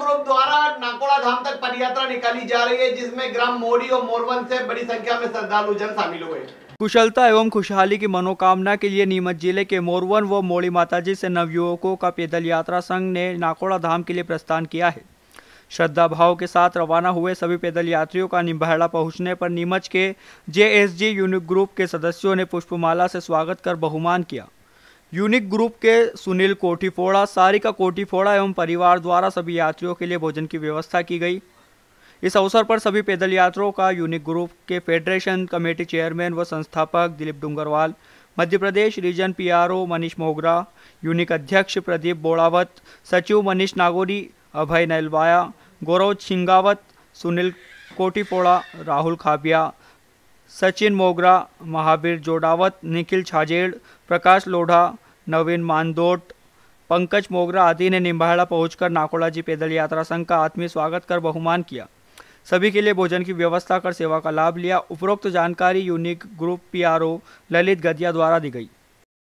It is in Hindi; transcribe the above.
ग्रुप द्वारा नाकोड़ा धाम तक पदयात्रा निकाली जा रही है जिसमें ग्राम मोरी और मोरवन से बड़ी संख्या में श्रद्धालु जन शामिल हुए कुशलता एवं खुशहाली की मनोकामना के लिए नीमच जिले के मोरवन व मोड़ी माताजी से नवयुवकों का पैदल यात्रा संघ ने नाकोड़ा धाम के लिए प्रस्थान किया है श्रद्धा भाव के साथ रवाना हुए सभी पैदल यात्रियों का निम्बहड़ा पहुंचने पर नीमच के जेएसजी यूनिट ग्रुप के सदस्यों ने पुष्पमाला से स्वागत कर बहुमान किया यूनिक ग्रुप के सुनील कोटीफोड़ा सारिका कोटीफोड़ा एवं परिवार द्वारा सभी यात्रियों के लिए भोजन की व्यवस्था की गई इस अवसर पर सभी पैदल यात्रियों का यूनिक ग्रुप के फेडरेशन कमेटी चेयरमैन व संस्थापक Dilip Dungarwal Madhya Pradesh region PRO Manish Mogra unique अध्यक्ष प्रदीप बोड़ावत सचिव मनीष नागोरी अभय नलवाया गौरव छिंगावत सुनील कोटीपोड़ा राहुल खाबिया सचिन मोगरा महावीर जोडावत निखिल छाजेड़ प्रकाश लोढ़ा नवीन मानदोट पंकज मोगरा आदि ने निम्बाड़ा पहुंचकर नाकोड़ा जी पैदल यात्रा संघ का आत्मीय स्वागत कर बहुमान किया सभी के लिए भोजन की व्यवस्था कर सेवा का लाभ लिया उपरोक्त जानकारी unique group PRO Lalit Gadiya द्वारा दी गई